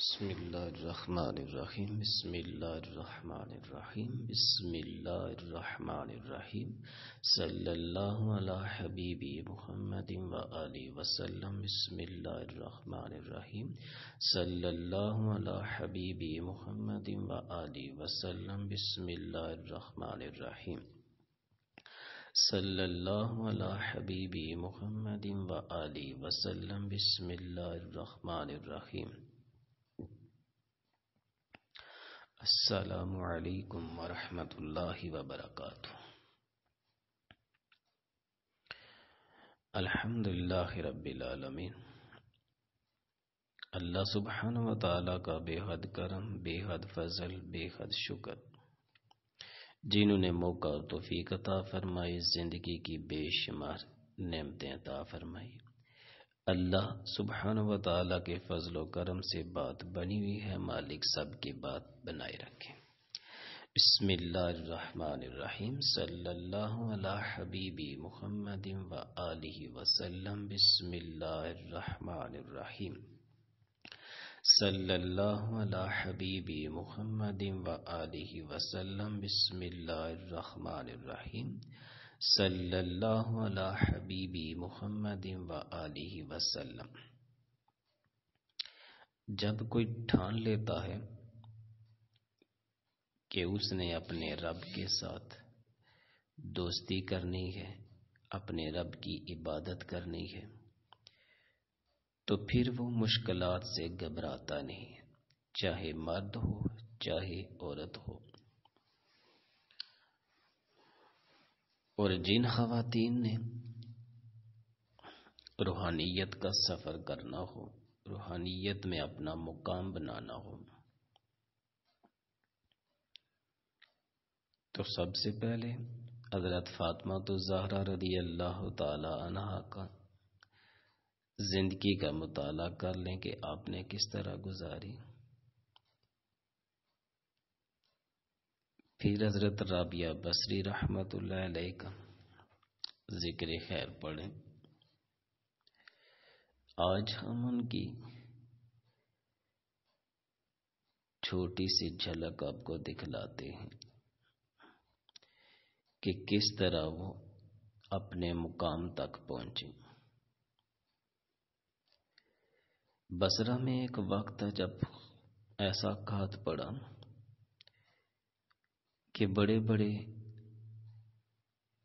बसमीम बसमीम बसमीम सल्ला हबीबी महमद व अली वसलम बसमीम सल्ला हबीबी महमद व अली वसलम बसमीम सल्लल्लाहु अला हबीबी मुहम्मद व आलि वसल्लम बिस्मिल्लाहिर्रहमानिर्रहीम असलकम वरहमल वबरक अल्हम्दुलिल्लाह रब्बिल आलमीन अल्लाह सुबहान व ताला का बेहद करम बेहद फजल बेहद शुक्र जिन्होंने मौका और तोफ़ी अता फरमाई ज़िंदगी की बेशुमार नेमतें अता फरमाई अल्लाह सुबहान व के फजल करम से बात बनी हुई है मालिक सब की बात बनाए रखें बसमिल्लाम सल्ला मुहमद वसलम व आलि वसल्लम बसमीम सल्ला हबीबी व आलि सल्लल्लाहु अला हबीबी मोहम्मद व आलिहि वसल्लम जब कोई ठान लेता है कि उसने अपने रब के साथ दोस्ती करनी है अपने रब की इबादत करनी है तो फिर वो मुश्किलात से घबराता नहीं चाहे मर्द हो चाहे औरत हो और जिन खातन ने रूहानियत का सफ़र करना हो रूहानियत में अपना मुकाम बनाना हो तो सबसे पहले हजरत फातमा तो जहरा रदी अल्लाह तहा का ज़िंदगी का मुताला कर लें कि आपने किस तरह गुजारी फिर हजरत राबिया बसरी रहमत का जिक्र खैर पढ़ें आज हम उनकी छोटी सी झलक आपको दिखलाते हैं कि किस तरह वो अपने मुकाम तक पहुंचे बसरा में एक वक्त जब ऐसा खात पड़ा कि बड़े बड़े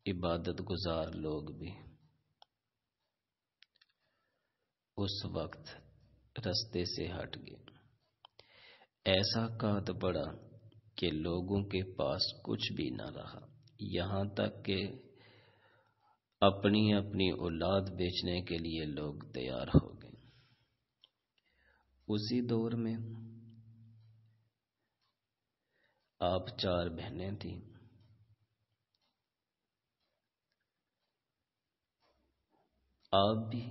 इबादत गुजार लोग भी उस वक्त रस्ते से हट गए ऐसा काद बड़ा कि लोगों के पास कुछ भी ना रहा यहां तक कि अपनी अपनी औलाद बेचने के लिए लोग तैयार हो गए उसी दौर में आप चार बहनें थीं आप भी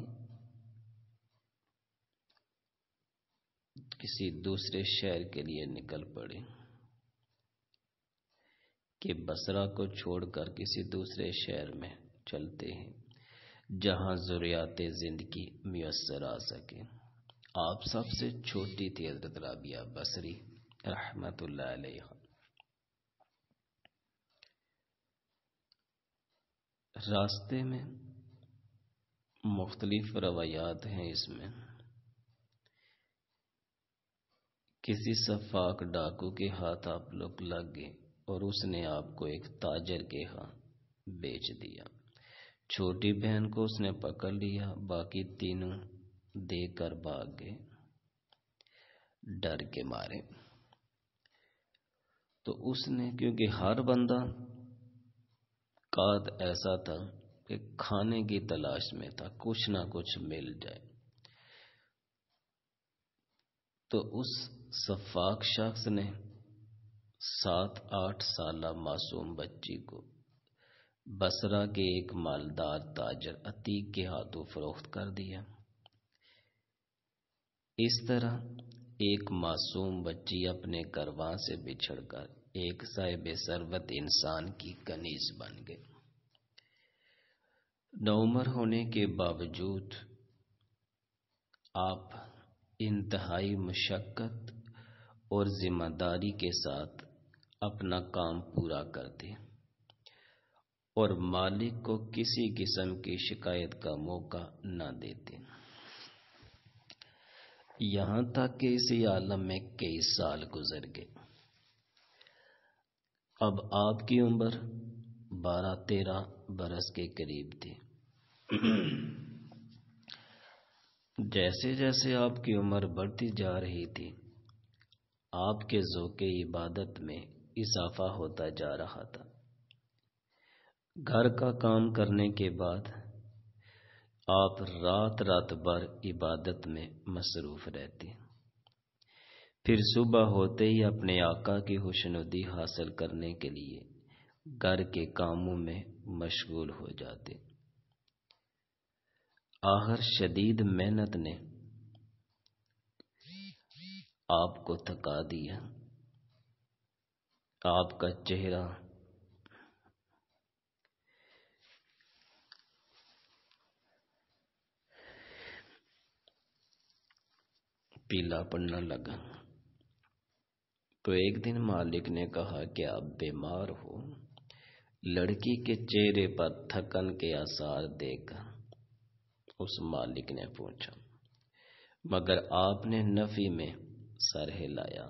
किसी दूसरे शहर के लिए निकल पड़े कि बसरा को छोड़कर किसी दूसरे शहर में चलते हैं जहां ज़रूरियात ज़िंदगी मयसर आ सके आप सबसे छोटी थी हजरत राबिया बसरी रहमतुल्लाह अलैहा रास्ते में मुख्तलिफ रवायात हैं इसमें किसी सफाक डाकू के हाथ आप लोग लग गए और उसने आपको एक ताजर के हाथ बेच दिया छोटी बहन को उसने पकड़ लिया बाकी तीनों देकर भाग गए डर के मारे तो उसने क्योंकि हर बंदा काद ऐसा था कि खाने की तलाश में था कुछ ना कुछ मिल जाए तो उस सफाक शख्स ने सात आठ साल मासूम बच्ची को बसरा के एक मालदार ताजर अतीक के हाथों फरोख्त कर दिया इस तरह एक मासूम बच्ची अपने करवा से बिछड़कर एक साहिब सरबत इंसान की कनीज बन गए नौमर होने के बावजूद आप इंतहाई मशक्क़त और ज़िम्मेदारी के साथ अपना काम पूरा करते और मालिक को किसी किस्म की शिकायत का मौका न देते यहाँ तक कि इसी आलम में कई साल गुजर गए अब आपकी उम्र बारह तेरह बरस के करीब थी जैसे जैसे आपकी उम्र बढ़ती जा रही थी आपके जोके इबादत में इजाफा होता जा रहा था घर का काम करने के बाद आप रात रात भर इबादत में मसरूफ रहती फिर सुबह होते ही अपने आका की हुसनुदी हासिल करने के लिए घर के कामों में मशगूल हो जाते आहर शदीद मेहनत ने आपको थका दिया आपका चेहरा पीला पड़ना लगा तो एक दिन मालिक ने कहा कि आप बीमार हो लड़की के चेहरे पर थकन के आसार देखा उस मालिक ने पूछा मगर आपने नफी में सर हिलाया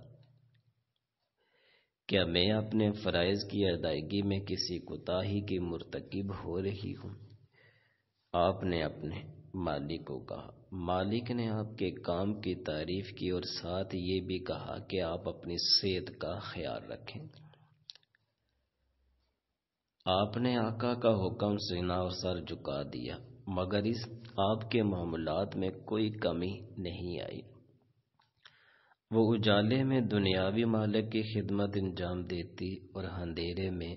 क्या मैं अपने फ़राइज की अदायगी में किसी कोताही की मुरतकब हो रही हूँ आपने अपने मालिक को कहा मालिक ने आपके काम की तारीफ की और साथ ये भी कहा कि आप अपनी सेहत का ख्याल रखें आपने आका का हुक्म सुना और सर झुका दिया मगर इस आपके मामलात में कोई कमी नहीं आई वो उजाले में दुनियावी मालक की खिदमत अंजाम देती और अंधेरे में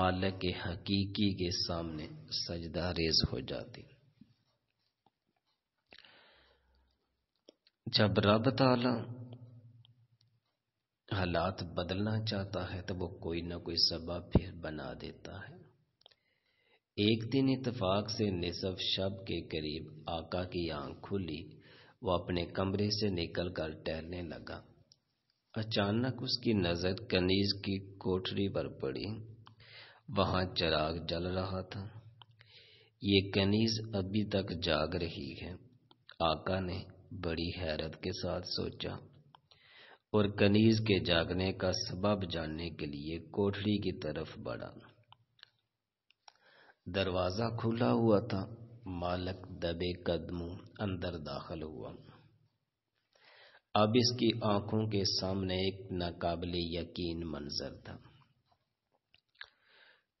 मालक के हकीकी के सामने सजदा रेज हो जाती जब रब ताला हालात बदलना चाहता है तो वो कोई ना कोई सबब फिर बना देता है एक दिन इतफाक से निसब शब के करीब आका की आंख खुली वो अपने कमरे से निकलकर टहलने लगा अचानक उसकी नजर कनीज की कोठरी पर पड़ी वहां चराग जल रहा था ये कनीज अभी तक जाग रही है आका ने बड़ी हैरत के साथ सोचा और कनीज के जागने का सबब जानने के लिए कोठरी की तरफ बढ़ा दरवाजा खुला हुआ था मालक दबे कदमों अंदर दाखिल हुआ अब इसकी आंखों के सामने एक नाकाबिल यकीन मंजर था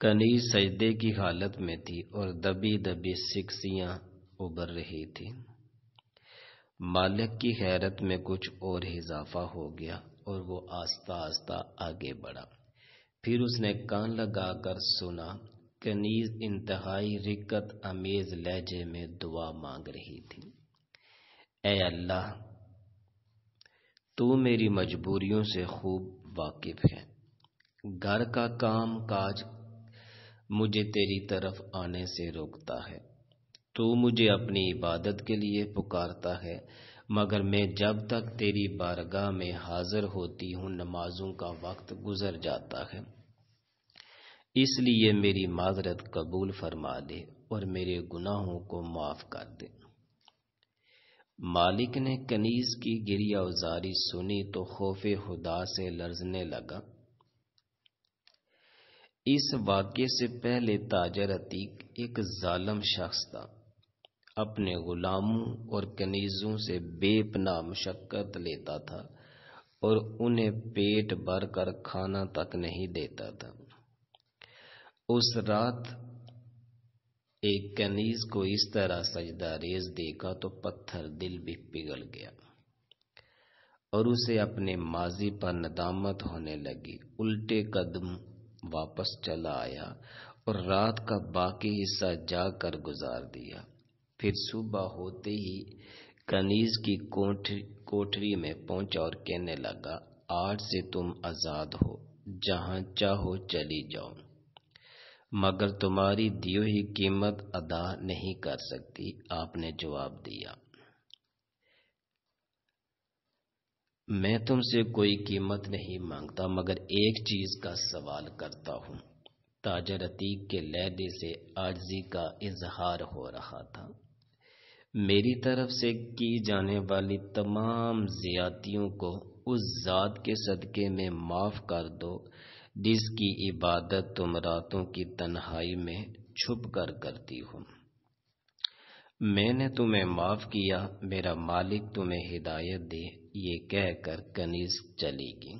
कनीज सजदे की हालत में थी और दबी दबी सिकसियां उबर रही थी मालिक की हैरत में कुछ और इजाफा हो गया और वो आस्ता आस्ता आगे बढ़ा फिर उसने कान लगाकर सुना कनीज इंतहाई रिकत अमेज लहजे में दुआ मांग रही थी ए अल्लाह तू मेरी मजबूरियों से खूब वाकिफ है घर का काम काज मुझे तेरी तरफ आने से रोकता है तू मुझे अपनी इबादत के लिए पुकारता है मगर मैं जब तक तेरी बारगाह में हाजिर होती हूँ नमाजों का वक्त गुजर जाता है इसलिए मेरी माजरत कबूल फरमा दे और मेरे गुनाहों को माफ़ कर दे मालिक ने कनीज की गिरिया उजारी सुनी तो खौफ खुदा से लर्जने लगा इस वाक्य से पहले ताजर अतीक एक जालम शख्स था अपने गुलामों और कनीजों से बेपना मशक्क़त लेता था और उन्हें पेट भर कर खाना तक नहीं देता था उस रात एक कनीज को इस तरह रेज देखा तो पत्थर दिल भी पिघल गया और उसे अपने माजी पर नदामत होने लगी उल्टे कदम वापस चला आया और रात का बाकी हिस्सा जाकर गुजार दिया फिर सुबह होते ही कनीज की कोठरी कोठरी में पहुंचा और कहने लगा आज से तुम आजाद हो जहां चाहो चली जाओ मगर तुम्हारी दियो ही कीमत अदा नहीं कर सकती आपने जवाब दिया मैं तुमसे कोई कीमत नहीं मांगता मगर एक चीज का सवाल करता हूँ ताजर अतीक के लहदे से आजी का इजहार हो रहा था मेरी तरफ से की जाने वाली तमाम ज़्यादतियों को उस ज़ात के सदक़े में माफ़ कर दो जिसकी इबादत तुम रातों की तन्हाई में छुप कर करती हो मैंने तुम्हें माफ़ किया मेरा मालिक तुम्हें हिदायत दे ये कहकर कनीज चलेगी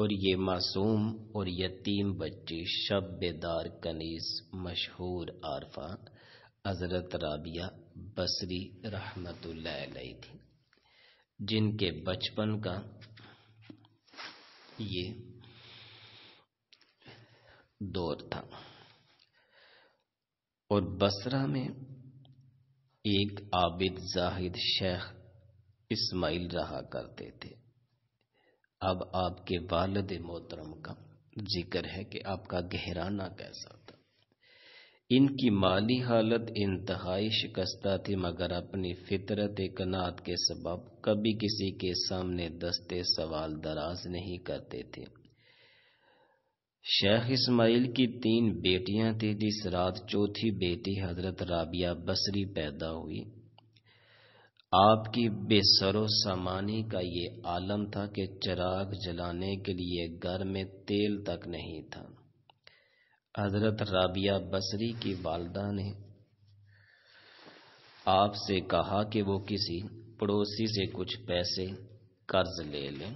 और ये मासूम और यतीम बच्ची शब बेदार कनीज मशहूर आरफा हजरत राबिया बसरी रहमतुल्लाह थी जिनके बचपन का ये दौर था और बसरा में एक आबिद जाहिद शेख इस्माइल रहा करते थे अब आपके वालद मोहतरम का जिक्र है कि आपका गहराना कैसा इनकी माली हालत इंतहाई शिकस्ता थी मगर अपनी फितरत कनात के सबब कभी किसी के सामने दस्ते सवाल दराज नहीं करते थे शेख इस्माइल की तीन बेटियां थी जिस रात चौथी बेटी हजरत राबिया बसरी पैदा हुई आपकी बेसरो सामानी का ये आलम था कि चिराग जलाने के लिए घर में तेल तक नहीं था हजरत राबिया बसरी की वालदा ने आपसे कहा कि वो किसी पड़ोसी से कुछ पैसे कर्ज ले ले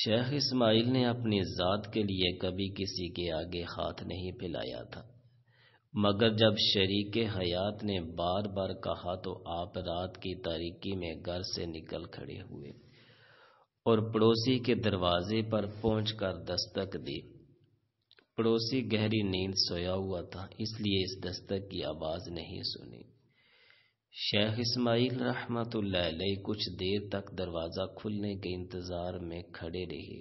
शेख इस्माइल ने अपनी ज़ात के लिए कभी किसी के आगे हाथ नहीं फैलाया था मगर जब शरीक हयात ने बार बार कहा तो आप रात की तारीकी में घर से निकल खड़े हुए और पड़ोसी के दरवाजे पर पहुंचकर दस्तक दी पड़ोसी गहरी नींद सोया हुआ था इसलिए इस दस्तक की आवाज नहीं सुनी शेख इस्माइल रहमत कुछ देर तक दरवाज़ा खुलने के इंतज़ार में खड़े रहे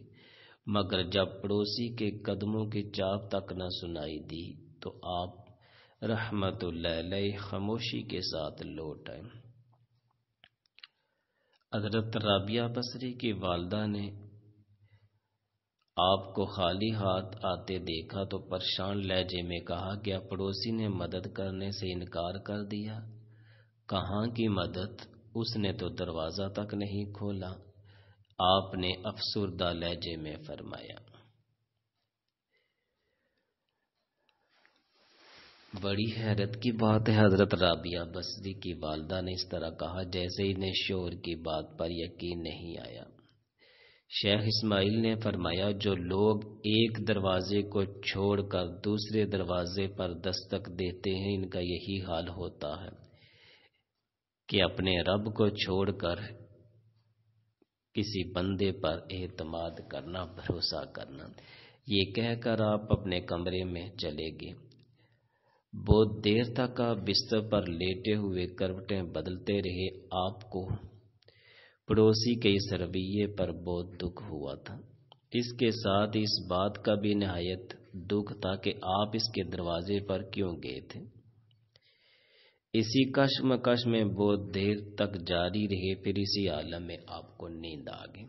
मगर जब पड़ोसी के कदमों की चाप तक न सुनाई दी तो आप रहमत खामोशी के साथ लौट आए अदरत राबिया बसरी की वालदा ने आपको खाली हाथ आते देखा तो परेशान लहजे में कहा क्या पड़ोसी ने मदद करने से इनकार कर दिया कहाँ की मदद उसने तो दरवाज़ा तक नहीं खोला आपने अफसरदा लहजे में फरमाया बड़ी हैरत की बात है हजरत राबिया बसरी की वालदा ने इस तरह कहा जैसे इन्हें शोर की बात पर यकीन नहीं आया शेख इस्माइल ने फरमाया जो लोग एक दरवाजे को छोड़कर दूसरे दरवाजे पर दस्तक देते हैं इनका यही हाल होता है कि अपने रब को छोड़कर किसी बंदे पर एतमाद करना भरोसा करना ये कहकर आप अपने कमरे में चले गए बहुत देर तक आप बिस्तर पर लेटे हुए करवटें बदलते रहे आपको पड़ोसी के इस रवैये पर बहुत दुख हुआ था इसके साथ इस बात का भी नहायत दुख था कि आप इसके दरवाजे पर क्यों गए थे इसी कश्मकश में बहुत देर तक जारी रहे फिर इसी आलम में आपको नींद आ गई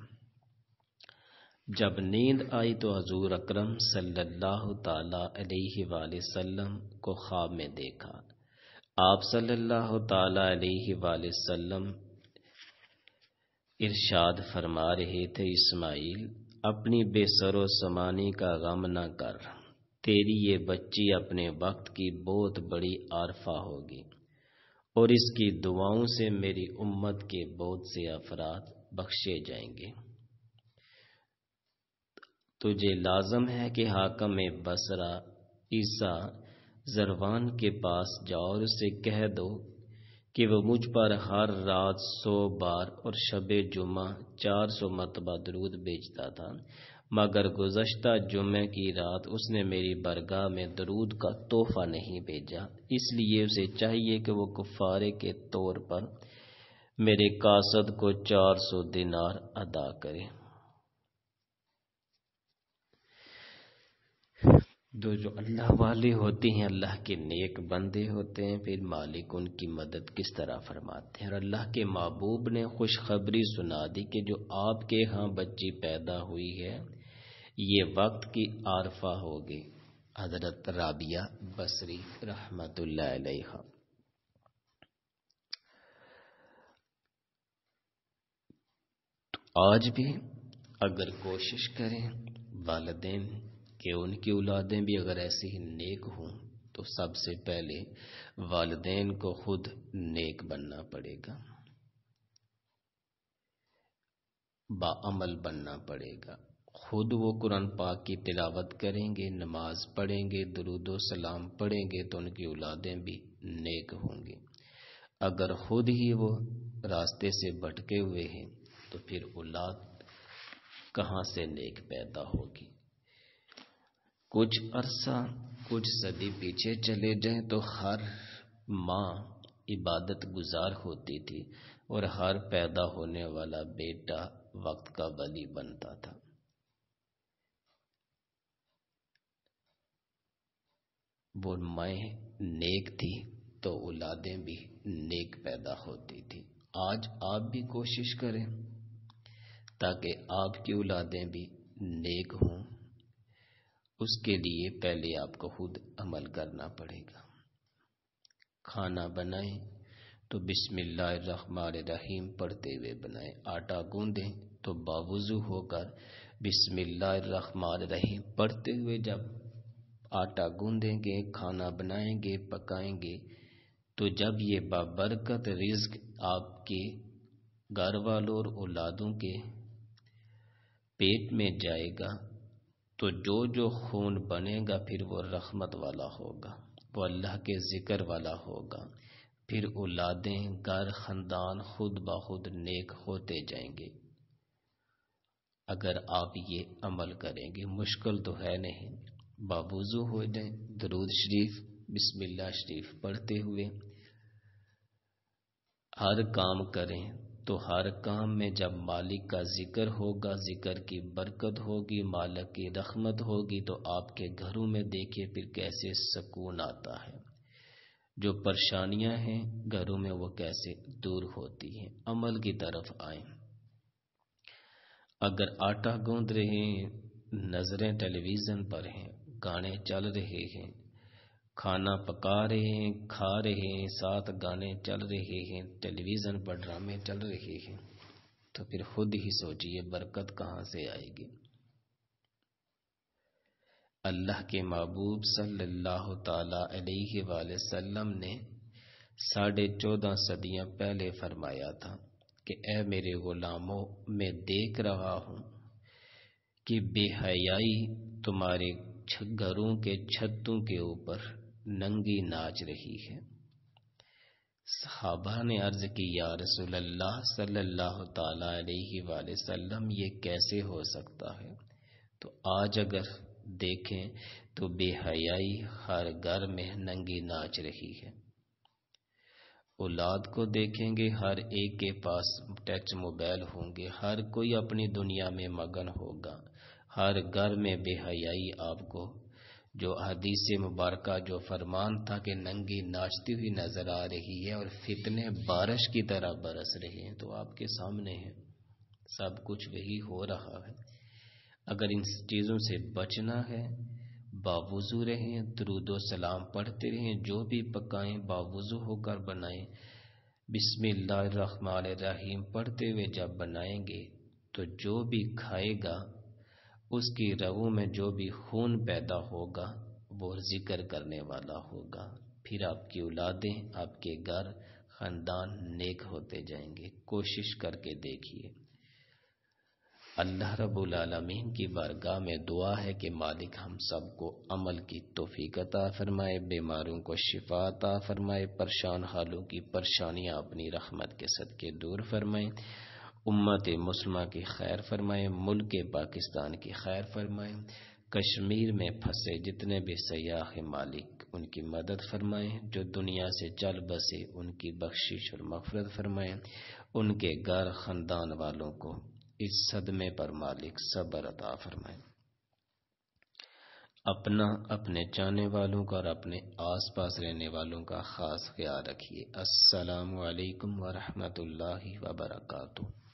जब नींद आई तो हजूर अकरम सल्लल्लाहु अलैहि वसल्लम को ख्वाब में देखा आप सल्लल्लाहु अलैहि वसल्लम इरशाद फरमा रहे थे इस्माइल अपनी बेसरो समानी का गम न कर तेरी ये बच्ची अपने वक्त की बहुत बड़ी आरफा होगी और इसकी दुआओं से मेरी उम्मत के बहुत से अफराद बख्शे जाएंगे तुझे लाजम है कि हाकम बसरा ईसा जरवान के पास जाओ और उसे कह दो कि वह मुझ पर हर रात सौ बार और शब जुमा चार सौ मरतबा दरूद भेजता था मगर गुजशत जुमे की रात उसने मेरी बरगाह में दरूद का तोहफा नहीं भेजा इसलिए उसे चाहिए कि वो कुफारे के तौर पर मेरे कासद को चार सौ दिनार अदा करें तो जो अल्लाह वाले होते हैं अल्लाह के नेक बंदे होते हैं फिर मालिक उनकी मदद किस तरह फरमाते हैं और अल्लाह के महबूब ने खुशखबरी सुना दी कि जो आपके यहाँ बच्ची पैदा हुई है ये वक्त की आरफा होगी हजरत राबिया बसरी रहमत तो आज भी अगर कोशिश करें वालदेन कि उनकी औलादें भी अगर ऐसी ही नेक हों तो सबसे पहले वालदेन को खुद नेक बनना पड़ेगा बामल बनना पड़ेगा खुद वो कुरान पाक की तिलावत करेंगे नमाज पढ़ेंगे दरुदो सलाम पढ़ेंगे तो उनकी औलादें भी नेक होंगी अगर खुद ही वो रास्ते से भटके हुए हैं तो फिर औलाद कहाँ से नेक पैदा होगी कुछ अरसा कुछ सदी पीछे चले जाएं तो हर माँ इबादत गुजार होती थी और हर पैदा होने वाला बेटा वक्त का बली बनता था वो मैं नेक थी तो औलादें भी नेक पैदा होती थी आज आप भी कोशिश करें ताकि आपकी औलादें भी नेक हों उसके लिए पहले आपको खुद अमल करना पड़ेगा खाना बनाएं तो रहीम पढ़ते हुए बनाएं आटा गूंदें तो बावजू होकर रहीम पढ़ते हुए जब आटा गूंदेंगे खाना बनाएंगे पकाएंगे तो जब ये बाबरकत रिज्क आपके घर वालों और औलादों के पेट में जाएगा तो जो जो खून बनेगा फिर वो रहमत वाला होगा वो अल्लाह के ज़िक्र वाला होगा फिर औलादें घर ख़ानदान खुद ब खुद नेक होते जाएंगे अगर आप ये अमल करेंगे मुश्किल तो है नहीं बाबूजू हो जाए दरूद शरीफ बिस्मिल्लाह शरीफ पढ़ते हुए हर काम करें तो हर काम में जब मालिक का जिक्र होगा जिक्र की बरकत होगी मालिक की रखमत होगी तो आपके घरों में देखिए फिर कैसे सुकून आता है जो परेशानियां हैं घरों में वो कैसे दूर होती हैं अमल की तरफ आए अगर आटा गूंद रहे हैं नज़रें टेलीविज़न पर हैं गाने चल रहे हैं खाना पका रहे हैं खा रहे हैं साथ गाने चल रहे हैं टेलीविज़न पर ड्रामे चल रहे हैं तो फिर खुद ही सोचिए बरकत कहाँ से आएगी अल्लाह के महबूब सल्लल्लाहु अलैहि वसल्लम ने साढ़े चौदह सदियाँ पहले फरमाया था कि ऐ मेरे गुलामों मैं देख रहा हूँ कि बेहयाई तुम्हारे घरों के छतों के ऊपर नंगी नाच रही है सहाबा ने अर्ज की या रसूल अल्लाह सल्लल्लाहु अलैहि वसल्लम ये कैसे हो सकता है तो आज अगर देखें तो बेहयाई हर घर में नंगी नाच रही है औलाद को देखेंगे हर एक के पास टच मोबाइल होंगे हर कोई अपनी दुनिया में मगन होगा हर घर में बेहयाई आपको जो हदीस मुबारक जो फरमान था कि नंगी नाचती हुई नजर आ रही है और फितने बारिश की तरह बरस रहे हैं तो आपके सामने है सब कुछ वही हो रहा है अगर इन चीज़ों से बचना है बावजू रहें दरुदो सलाम पढ़ते रहें जो भी पकाएं बावजू होकर बनाएं बिस्मिल्लाह रहमान रहीम पढ़ते हुए जब बनाएंगे तो जो भी खाएगा उसकी रगों में जो भी खून पैदा होगा वो जिक्र करने वाला होगा फिर आपकी औलादें आपके घर खानदान नेक होते जाएंगे कोशिश करके देखिए अल्लाह रब्बुल आलमीन की बारगाह में दुआ है कि मालिक हम सबको अमल की तोफीक अता फरमाए बीमारों को शिफा अता फरमाए परेशान हालों की परेशानियां अपनी रहमत के सदके दूर फरमाए उम्मत मुसलम की खैर फरमाएं मुल्क पाकिस्तान की खैर फरमाएं कश्मीर में फंसे जितने भी सयाह मालिक उनकी मदद फरमाएं जो दुनिया से चल बसे उनकी बख्शिश और मफरत फरमाएं उनके घर खानदान वालों को इस सदमे पर मालिक सब्र अता फरमाएं अपना अपने जाने वालों का और अपने आस पास रहने वालों का ख़ास ख्याल रखिए अस्सलाम वालेकुम वरहमतुल्लाहि वबरकatuh